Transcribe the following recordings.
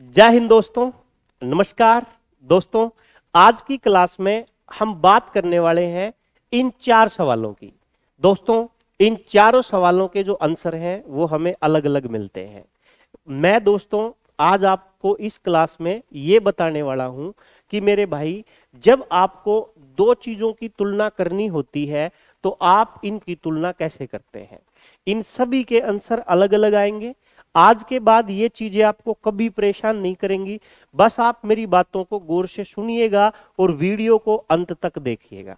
जय हिंद दोस्तों नमस्कार दोस्तों आज की क्लास में हम बात करने वाले हैं इन चार सवालों की दोस्तों इन चारों सवालों के जो आंसर हैं वो हमें अलग अलग मिलते हैं मैं दोस्तों आज आपको इस क्लास में ये बताने वाला हूं कि मेरे भाई जब आपको दो चीजों की तुलना करनी होती है तो आप इनकी तुलना कैसे करते हैं इन सभी के आंसर अलग अलग आएंगे आज के बाद ये चीजें आपको कभी परेशान नहीं करेंगी बस आप मेरी बातों को गौर से सुनिएगा और वीडियो को अंत तक देखिएगा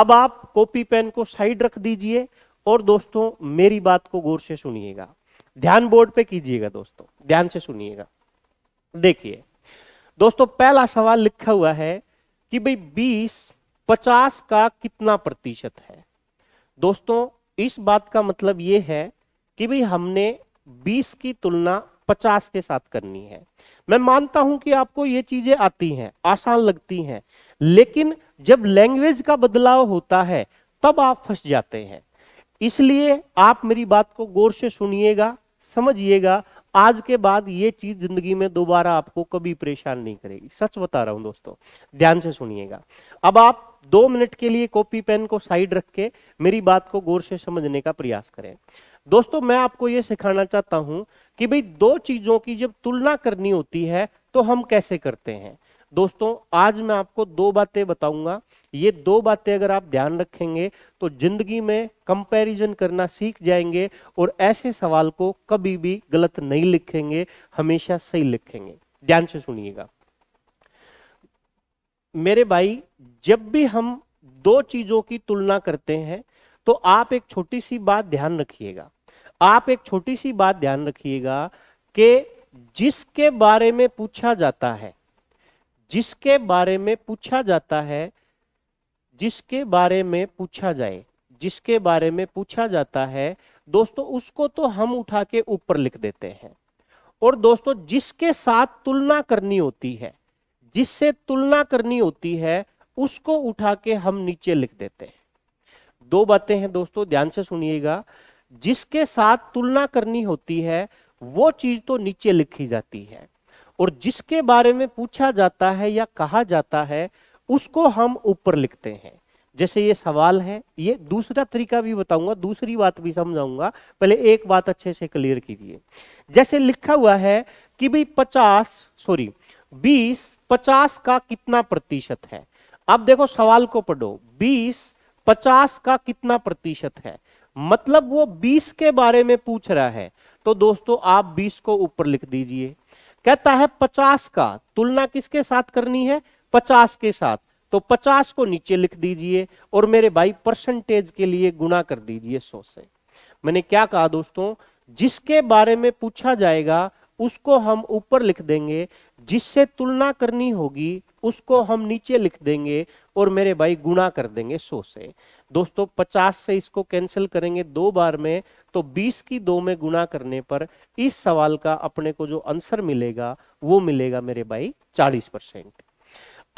अब आप कॉपी पेन को साइड रख दीजिए और दोस्तों मेरी बात को गौर से सुनिएगा ध्यान बोर्ड पे कीजिएगा दोस्तों ध्यान से सुनिएगा देखिए दोस्तों पहला सवाल लिखा हुआ है कि भाई बीस पचास का कितना प्रतिशत है दोस्तों इस बात का मतलब ये है कि भाई हमने 20 की तुलना 50 के साथ करनी है मैं मानता हूं कि आपको ये चीजें आती हैं आसान लगती हैं लेकिन जब लैंग्वेज का बदलाव होता है तब आप फंस जाते हैं इसलिए आप मेरी बात को गौर से सुनिएगा समझिएगा आज के बाद ये चीज जिंदगी में दोबारा आपको कभी परेशान नहीं करेगी सच बता रहा हूं दोस्तों ध्यान से सुनिएगा अब आप दो मिनट के लिए कॉपी पेन को साइड रख के मेरी बात को गौर से समझने का प्रयास करें दोस्तों मैं आपको यह सिखाना चाहता हूं कि भाई दो चीजों की जब तुलना करनी होती है तो हम कैसे करते हैं दोस्तों आज मैं आपको दो बातें बताऊंगा ये दो बातें अगर आप ध्यान रखेंगे तो जिंदगी में कंपैरिजन करना सीख जाएंगे और ऐसे सवाल को कभी भी गलत नहीं लिखेंगे हमेशा सही लिखेंगे ध्यान से सुनिएगा मेरे भाई जब भी हम दो चीजों की तुलना करते हैं तो आप एक छोटी सी बात ध्यान रखिएगा आप एक छोटी सी बात ध्यान रखिएगा कि जिसके बारे में पूछा जाता है जिसके बारे में पूछा जाता है जिसके बारे में पूछा जाए जिसके बारे में पूछा जाता है दोस्तों उसको तो हम उठा के ऊपर लिख देते हैं और दोस्तों जिसके साथ तुलना करनी होती है जिससे तुलना करनी होती है उसको उठा के हम नीचे लिख देते हैं दो बातें हैं दोस्तों ध्यान से सुनिएगा जिसके साथ तुलना करनी होती है वो चीज तो नीचे लिखी जाती है और जिसके बारे में पूछा जाता है या कहा जाता है उसको हम ऊपर लिखते हैं जैसे ये सवाल है ये दूसरा तरीका भी बताऊंगा दूसरी बात भी समझाऊंगा पहले एक बात अच्छे से क्लियर कीजिए जैसे लिखा हुआ है कि भाई पचास सॉरी बीस 50 का कितना प्रतिशत है अब देखो सवाल को पढ़ो 20 50 का कितना प्रतिशत है मतलब वो 20 के बारे में पूछ रहा है तो दोस्तों आप 20 को ऊपर लिख दीजिए कहता है 50 का तुलना किसके साथ करनी है 50 के साथ तो 50 को नीचे लिख दीजिए और मेरे भाई परसेंटेज के लिए गुना कर दीजिए 100 से मैंने क्या कहा दोस्तों जिसके बारे में पूछा जाएगा उसको हम ऊपर लिख देंगे जिससे तुलना करनी होगी उसको हम नीचे लिख देंगे और मेरे भाई गुणा कर देंगे सो से दोस्तों पचास से इसको कैंसिल करेंगे दो बार में तो बीस की दो में गुणा करने पर इस सवाल का अपने को जो आंसर मिलेगा वो मिलेगा मेरे भाई चालीस परसेंट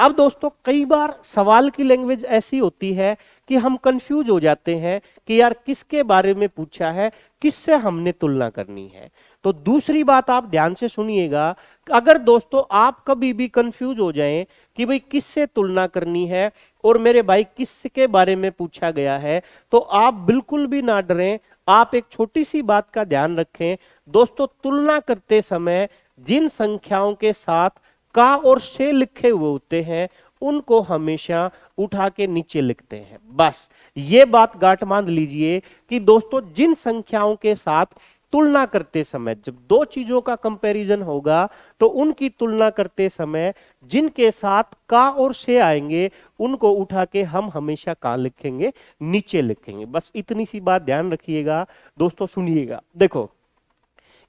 अब दोस्तों कई बार सवाल की लैंग्वेज ऐसी होती है कि हम कंफ्यूज हो जाते हैं कि यार किसके बारे में पूछा है किससे हमने तुलना करनी है तो दूसरी बात आप ध्यान से सुनिएगा अगर दोस्तों आप कभी भी कंफ्यूज हो जाएं कि भाई किससे तुलना करनी है और मेरे भाई किसके बारे में पूछा गया है तो आप बिल्कुल भी ना डरें आप एक छोटी सी बात का ध्यान रखें दोस्तों तुलना करते समय जिन संख्याओं के साथ का और से लिखे हुए होते हैं उनको हमेशा उठा के नीचे लिखते हैं बस ये बात गांठ बांध लीजिए कि दोस्तों जिन संख्याओं के साथ तुलना करते समय जब दो चीजों का कंपैरिजन होगा तो उनकी तुलना करते समय जिनके साथ का और से आएंगे उनको उठा के हम हमेशा का लिखेंगे नीचे लिखेंगे बस इतनी सी बात ध्यान रखिएगा दोस्तों सुनिएगा देखो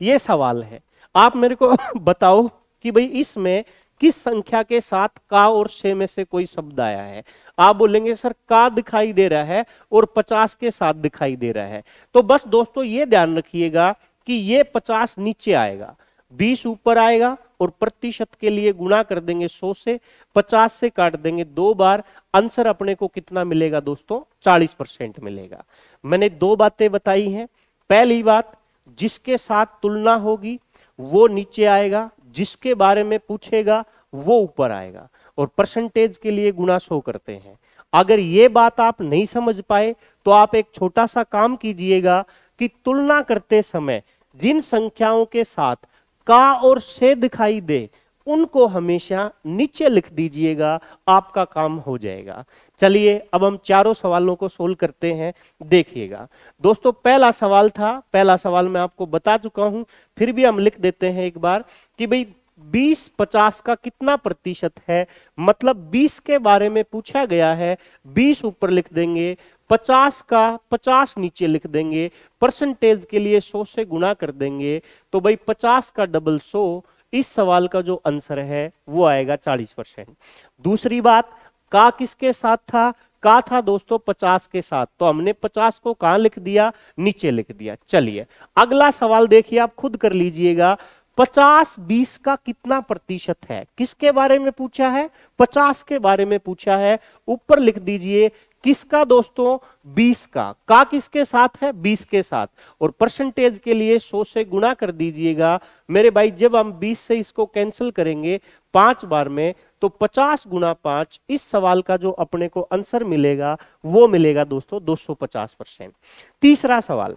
ये सवाल है आप मेरे को बताओ कि भाई इसमें किस संख्या के साथ का और छे में से कोई शब्द आया है आप बोलेंगे सर का दिखाई दे रहा है और पचास के साथ दिखाई दे रहा है तो बस दोस्तों ये ध्यान रखिएगा कि ये पचास नीचे आएगा बीस ऊपर आएगा और प्रतिशत के लिए गुणा कर देंगे सौ से पचास से काट देंगे दो बार आंसर अपने को कितना मिलेगा दोस्तों चालीस परसेंट मिलेगा मैंने दो बातें बताई हैं पहली बात जिसके साथ तुलना होगी वो नीचे आएगा जिसके बारे में पूछेगा वो ऊपर आएगा और परसेंटेज के लिए गुना शो करते हैं अगर ये बात आप नहीं समझ पाए तो आप एक छोटा सा काम कीजिएगा कि तुलना करते समय जिन संख्याओं के साथ का और से दिखाई दे उनको हमेशा नीचे लिख दीजिएगा आपका काम हो जाएगा चलिए अब हम चारों सवालों को सोल्व करते हैं देखिएगा दोस्तों पहला सवाल था पहला सवाल मैं आपको बता चुका हूं फिर भी हम लिख देते हैं एक बार कि भाई 20 50 का कितना प्रतिशत है मतलब 20 के बारे में पूछा गया है 20 ऊपर लिख देंगे 50 का 50 नीचे लिख देंगे परसेंटेज के लिए 100 से गुणा कर देंगे तो भाई 50 का डबल 100 इस सवाल का जो आंसर है वो आएगा 40 परसेंट दूसरी बात का किसके साथ था का था दोस्तों पचास के साथ तो हमने पचास को कहा लिख दिया नीचे लिख दिया चलिए अगला सवाल देखिए आप खुद कर लीजिएगा पचास बीस का कितना प्रतिशत है किसके बारे में पूछा है पचास के बारे में पूछा है ऊपर लिख दीजिए किसका दोस्तों बीस का का किसके साथ है बीस के साथ और परसेंटेज के लिए सो से गुणा कर दीजिएगा मेरे भाई जब हम बीस से इसको कैंसिल करेंगे पांच बार में तो 50 गुना पांच इस सवाल का जो अपने को आंसर मिलेगा वो मिलेगा दोस्तों 250 परसेंट तीसरा सवाल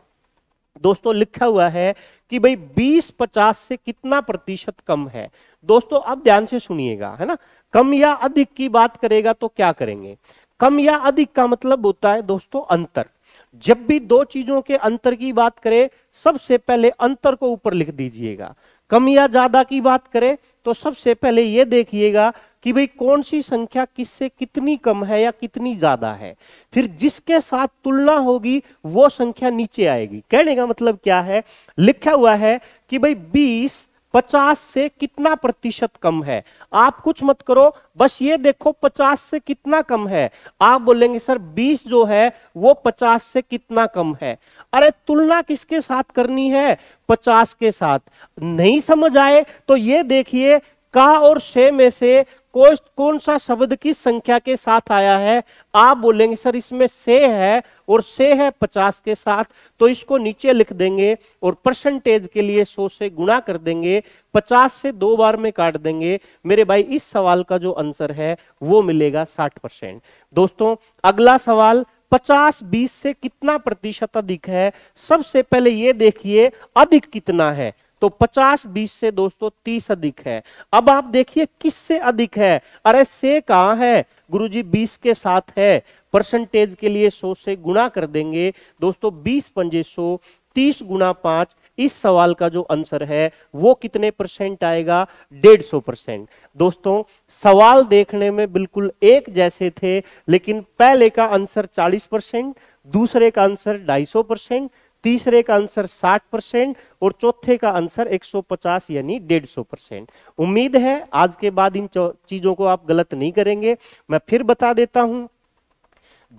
दोस्तों लिखा हुआ है कि भाई 20-50 से कितना प्रतिशत कम है दोस्तों अब ध्यान से सुनिएगा है ना कम या अधिक की बात करेगा तो क्या करेंगे कम या अधिक का मतलब होता है दोस्तों अंतर जब भी दो चीजों के अंतर की बात करें सबसे पहले अंतर को ऊपर लिख दीजिएगा कम या ज्यादा की बात करें तो सबसे पहले यह देखिएगा कि भाई कौन सी संख्या किससे कितनी कम है या कितनी ज्यादा है फिर जिसके साथ तुलना होगी वो संख्या नीचे आएगी कहने का मतलब क्या है लिखा हुआ है कि भाई बीस पचास से कितना प्रतिशत कम है आप कुछ मत करो बस ये देखो पचास से कितना कम है आप बोलेंगे सर बीस जो है वो पचास से कितना कम है अरे तुलना किसके साथ करनी है पचास के साथ नहीं समझ आए तो ये देखिए का और से में से कौन सा शब्द किस संख्या के साथ आया है आप बोलेंगे सर इसमें से है और से है पचास के साथ तो इसको नीचे लिख देंगे और परसेंटेज के लिए सौ से गुणा कर देंगे पचास से दो बार में काट देंगे मेरे भाई इस सवाल का जो आंसर है वो मिलेगा साठ परसेंट दोस्तों अगला सवाल पचास बीस से कितना प्रतिशत अधिक है सबसे पहले ये देखिए अधिक कितना है तो 50 20 से दोस्तों 30 अधिक है अब आप देखिए किस से अधिक है अरे से कहा है गुरुजी 20 के साथ है परसेंटेज के लिए 100 से गुणा कर देंगे दोस्तों 20 पंजे 100 30 गुना पांच इस सवाल का जो आंसर है वो कितने परसेंट आएगा डेढ़ सौ परसेंट दोस्तों सवाल देखने में बिल्कुल एक जैसे थे लेकिन पहले का आंसर चालीस परसेंट दूसरे का आंसर ढाई सौ परसेंट तीसरे का आंसर 60 परसेंट और चौथे का आंसर 150 यानी 150 परसेंट उम्मीद है आज के बाद इन चीजों को आप गलत नहीं करेंगे मैं फिर बता देता हूं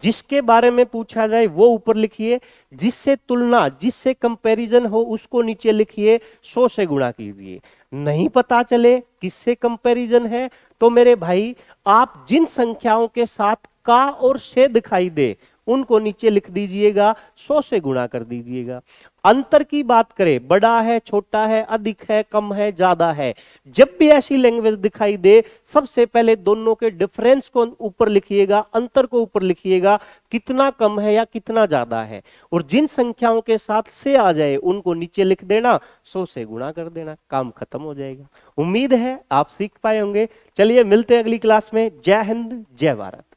जिसके बारे में पूछा जाए वो ऊपर लिखिए जिससे तुलना जिससे कंपैरिजन हो उसको नीचे लिखिए सो से गुणा कीजिए नहीं पता चले किससे कंपैरिजन है तो मेरे भाई आप जिन संख्याओं के साथ का और से दिखाई दे उनको नीचे लिख दीजिएगा सौ से गुणा कर दीजिएगा अंतर की बात करें बड़ा है छोटा है अधिक है कम है ज्यादा है जब भी ऐसी लैंग्वेज दिखाई दे सबसे पहले दोनों के डिफरेंस को ऊपर लिखिएगा अंतर को ऊपर लिखिएगा कितना कम है या कितना ज्यादा है और जिन संख्याओं के साथ से आ जाए उनको नीचे लिख देना सौ से गुणा कर देना काम खत्म हो जाएगा उम्मीद है आप सीख पाए होंगे चलिए मिलते हैं अगली क्लास में जय हिंद जय भारत